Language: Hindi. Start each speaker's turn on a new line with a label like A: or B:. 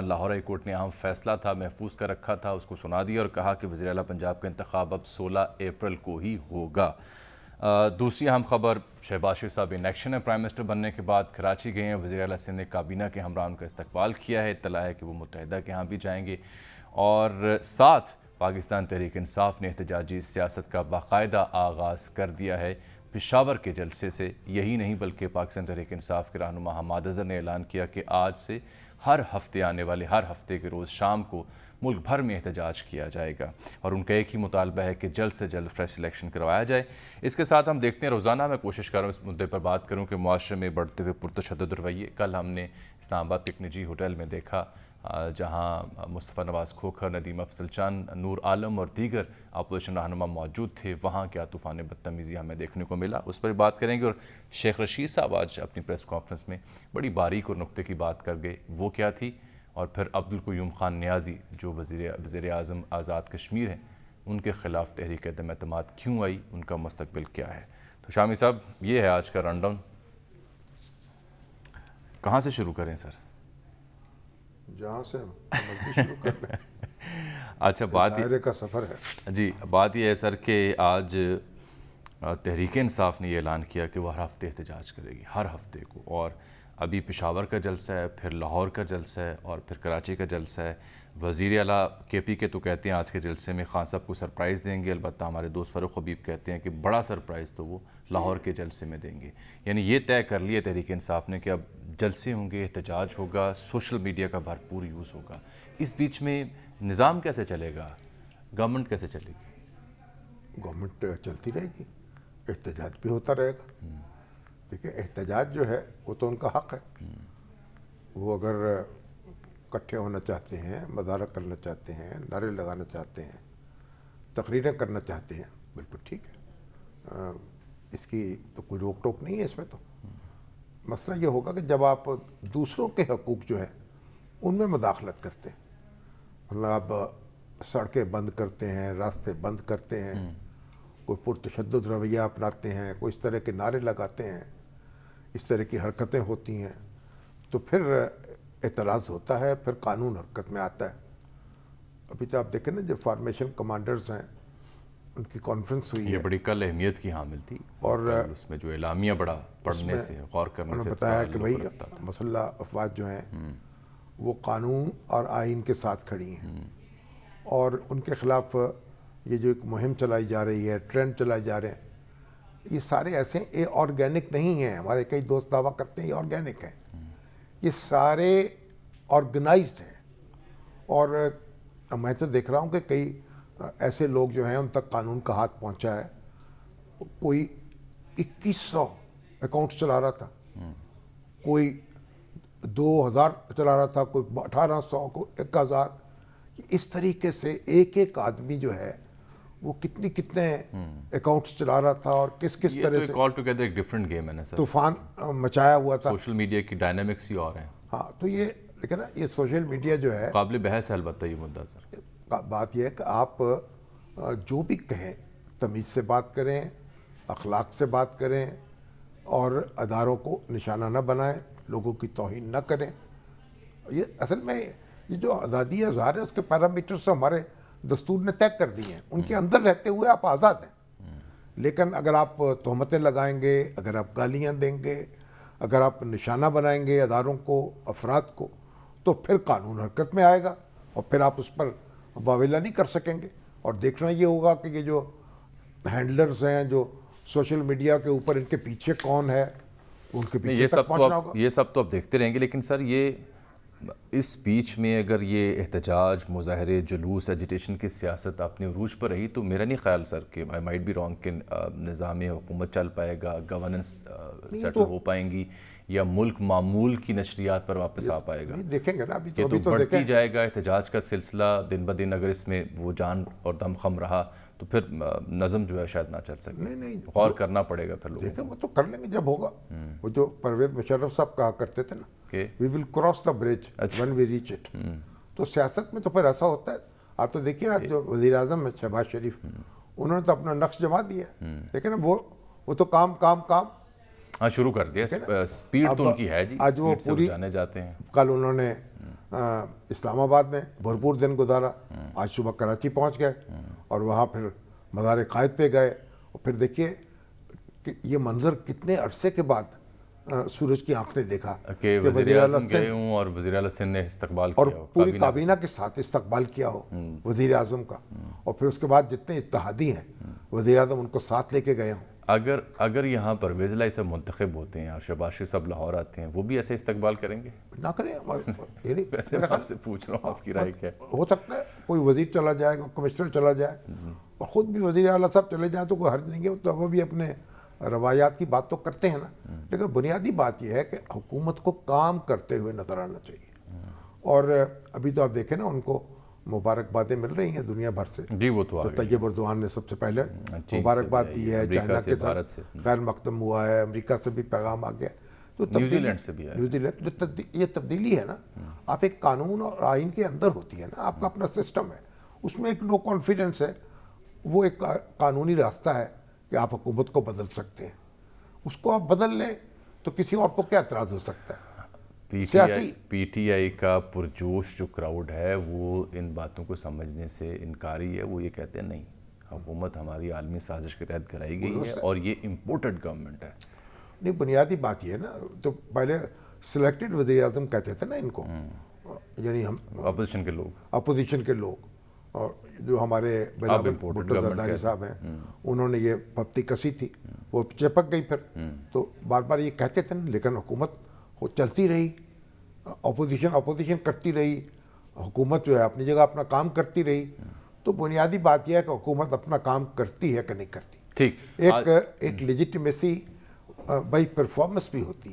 A: लाहौर कोर्ट ने अहम फैसला था महफूज कर रखा था उसको सुना दिया और कहा कि वजी अला पंजाब का इंतखब अब सोलह अप्रैल को ही होगा दूसरी अहम खबर शहबाज शरीफ साहब इन एक्शन है प्राइम मिनिस्टर बनने के बाद कराची गए हैं वजी अला सिंध ने काबीना के हमरा उनका इस्तेवाल किया है इतला है कि वो मुतहदा के यहाँ भी जाएंगे और साथ पाकिस्तान तहरीक इंसाफ ने एहतजाजी सियासत का बाकायदा आगाज़ कर दिया है पिशावर के जलसे से यही नहीं बल्कि पाकिस्तान तहरीक इंसाफ के रहनुमा हमाद अजहर ने ऐलान किया कि आज से हर हफ्ते आने वाले हर हफ्ते के रोज़ शाम को मुल्क भर में एहतजाज किया जाएगा और उनका एक ही मुतालबा है कि जल्द से जल्द फ्रेश इलेक्शन करवाया जाए इसके साथ हम देखते हैं रोज़ाना मैं कोशिश कर रहा हूँ इस मुद्दे पर बात करूँ कि माशरे में बढ़ते हुए पुरतशद रवैये कल हमने इस्लाम आबाद एक निजी होटल में देखा जहां मुस्तफ़ा नवाज़ खोखर नदीम अफसल चंद नूर आलम और दीगर अपोजिशन रहनमा मौजूद थे वहाँ क्या तूफ़ान बदतमीज़ी हमें देखने को मिला उस पर बात करेंगे और शेख रशीद साहब आज अपनी प्रेस कॉन्फ्रेंस में बड़ी बारीक और नुकते की बात कर गए वो क्या थी और फिर अब्दुल कयूम ख़ान न्याजी जो वज़ी वज़ी अजम आज़ाद कश्मीर हैं उनके ख़िलाफ़ तहरीक दम अतमाद क्यों आई उनका मुस्तबिल क्या है तो शामी साहब ये है आज का डाउन कहाँ से शुरू करें सर
B: जहाँ से अच्छा बात ये का सफ़र है
A: जी बात यह है सर कि आज तहरीक इंसाफ ने ये ऐलान किया कि वह हर हफ्ते एहतजाज करेगी हर हफ्ते को और अभी पिशावर का जलसा है फिर लाहौर का जलसा है और फिर कराची का जलसा है वज़ी अला के पी के तो कहते हैं आज के जलसे में खान साहब को सरप्राइज़ देंगे अलबत् हमारे दोस्त फरुख हबीब कहते हैं कि बड़ा सरप्राइज़ तो वो लाहौर के जलसे में देंगे यानी ये तय कर लिए तहरीक इंसाफ ने कि अब जलसे होंगे एहतजाज होगा सोशल मीडिया का भरपूर यूज़ होगा इस बीच में निज़ाम कैसे चलेगा गवर्नमेंट कैसे चलेगी गवर्नमेंट चलती रहेगी एहतजाज भी होता रहेगा हम्म।
B: है एहतजाज जो है वो तो उनका हक है वो अगर इकट्ठे होना चाहते हैं मजारा करना चाहते हैं नारे लगाना चाहते हैं तकरीरें करना चाहते हैं बिल्कुल ठीक है आ, इसकी तो कोई रोक टोक नहीं है इसमें तो मसला ये होगा कि जब आप दूसरों के हकूक़ जो हैं उनमें मदाखलत करते हैं मतलब आप सड़कें बंद करते हैं रास्ते बंद करते हैं हम्म। कोई पुरतशद रवैया अपनाते हैं कोई इस तरह के नारे लगाते हैं इस तरह की हरकतें होती हैं तो फिर एतराज़ होता है फिर कानून हरकत में आता है अभी तो आप देखें ना जो फार्मेशन कमांडर्स हैं उनकी कॉन्फ्रेंस हुई ये है।
A: बड़ी कल अहमियत की हामिल थी और उसमें जो इलामिया बड़ा पढ़ने से गौर करने उन्होंने बताया कि भाई
B: मसल्ला अफवाज जो हैं हम्म। वो कानून और आइन के साथ खड़ी हैं हम्म। और उनके ख़िलाफ़ ये जो एक मुहिम चलाई जा रही है ट्रेंड चलाए जा रहे हैं ये सारे ऐसे ये ऑर्गेनिक नहीं है हमारे कई दोस्त दावा करते हैं ये ऑर्गेनिक हैं ये सारे ऑर्गेनाइज्ड हैं और मैं तो देख रहा हूँ कि कई ऐसे लोग जो हैं उन तक कानून का हाथ पहुँचा है कोई इक्कीस सौ अकाउंट्स चला रहा था कोई दो हज़ार चला रहा था कोई अठारह सौ कोई एक हज़ार इस तरीके से एक एक आदमी जो है वो कितनी कितने अकाउंट्स चला रहा था और किस किस तरह तो से
A: ऑल टुगेदर एक डिफरेंट गेम है ना सर तूफान
B: मचाया हुआ था सोशल
A: मीडिया की डायनामिक्स ही और हैं हाँ
B: तो ये लेकिन ना ये सोशल मीडिया
A: जो है काबिल बहस है अलबत्त ये मुद्दा सर
B: बात यह है कि आप जो भी कहें तमीज़ से बात करें अखलाक से बात करें और अदारों को निशाना ना बनाएं लोगों की तोहन ना करें ये असल में ये जो आज़ादी अजहार है उसके पैरामीटर्स तो हमारे दस्तूर ने तय कर दिए हैं उनके हम्म। अंदर रहते हुए आप आज़ाद हैं हम्म। लेकिन अगर आप तहमतें लगाएंगे अगर आप गालियाँ देंगे अगर आप निशाना बनाएंगे अदारों को अफराद को तो फिर कानून हरकत में आएगा और फिर आप उस पर वावेला नहीं कर सकेंगे और देखना ये होगा कि ये जो हैंडलर्स हैं जो सोशल मीडिया के ऊपर इनके पीछे कौन है उनके पीछे तो ये सब तो आप,
A: ये सब तो आप देखते रहेंगे लेकिन सर ये इस बीच में अगर ये एहतजाज मुजाहरे जुलूस एजिटेशन की सियासत अपने अरूज पर रही तो मेरा नहीं ख्याल सर कि आई माइट भी रॉन्ग के निज़ाम हुकूमत चल पाएगा गवर्नेंस सेटल तो, हो पाएंगी या मुल्क मामूल की नशरियात पर वापस आ पाएगा देखेंगे ना अभी तो-, तो, अभी तो बढ़ती जाएगा एहतजाज का सिलसिला दिन ब दिन अगर इसमें वो जान और दमखम रहा तो फिर नज़म जो है शायद ना चल सके नहीं नहीं गौर करना पड़ेगा फिर लोग देखें वो तो कर लेंगे जब होगा हम्म। वो
B: जो परवेज मुशर्रफ साहब कहा करते थे
A: ना we will
B: cross the bridge when we reach it तो सियासत में तो फिर ऐसा होता है आप तो देखिए ना जो वजीर अजम है शहबाज शरीफ हम्म। उन्होंने तो अपना नक्श जमा दिया हम्म। लेकिन वो वो तो काम काम काम
A: हाँ शुरू कर दिया स्पीड तो उनकी है जी आज वो पूरी जाने जाते हैं
B: कल उन्होंने इस्लामाबाद में भरपूर दिन गुजारा आज सुबह कराची पहुंच गए और वहाँ फिर मदार कायद पे गए और फिर देखिए कि ये मंजर कितने अरसे के बाद आ, सूरज की आंख ने देखा और
A: वजी सिंध ने इस्तकबाल और पूरी काबीना
B: के साथ इस्तकबाल किया हो हम्म। वजीर अजम का और फिर उसके बाद जितने इतिहादी हैं वजी अजम उनको साथ लेके गए हों
A: अगर अगर यहाँ पर लाई सब मंतखब होते हैं और शबाशी सब लाहौर आते हैं वो भी ऐसे इस्तकबाल करेंगे ना करें वैसे मैं आपसे पूछ रहा हूँ आपकी राय क्या है
B: हो सकता है कोई वजीर चला जाए कोई कमिश्नर चला जाए और ख़ुद भी वजी अला साहब चले जाए तो कोई हर्ज नहीं है तो वो भी अपने रवायात की बात तो करते हैं ना लेकिन बुनियादी बात यह है कि हुकूमत को काम करते हुए नजर आना चाहिए और अभी तो आप देखें ना उनको मुबारकबादें मिल रही हैं दुनिया भर से जी वो तो, तो तैयब उर्दवान ने सबसे पहले मुबारकबाद दी है चाइना के साथ गैर मकदम हुआ है अमेरिका से भी पैगाम आ गया तो न्यूजीलैंड से भी न्यूजीलैंड जो ये तब्दीली है ना आप एक कानून और आइन के अंदर होती है ना आपका अपना सिस्टम है उसमें एक नो कॉन्फिडेंस है वो एक कानूनी रास्ता है कि आप हुकूमत को बदल सकते हैं उसको आप बदल लें तो किसी और को क्या एतराज़ हो सकता है
A: पीटीआई पीटीआई का पुरजोश जो क्राउड है वो इन बातों को समझने से इनकारी है वो ये कहते हैं नहीं हुकूमत हमारी आलमी साजिश के तहत कराई गई है और ये इम्पोर्टेड गवर्नमेंट है
B: नहीं बुनियादी बात ये है ना तो पहले सिलेक्टेड वजी अजम कहते थे ना इनको हम्म। यानी हम
A: अपोजिशन के लोग
B: अपोजिशन के लोग और जो हमारे भुट्टो साहब हैं हम्म। उन्होंने ये पप्ती कसी थी वो चिपक गई फिर हम्म। तो बार बार ये कहते थे ना लेकिन हुकूमत वो चलती रही अपोजिशन अपोजिशन करती रही हुकूमत जो है अपनी जगह अपना काम करती रही तो बुनियादी बात यह है कि हुकूमत अपना काम करती है कि नहीं करती ठीक एक आ... एक लेजिटमेसी बाई परफॉर्मेंस भी होती है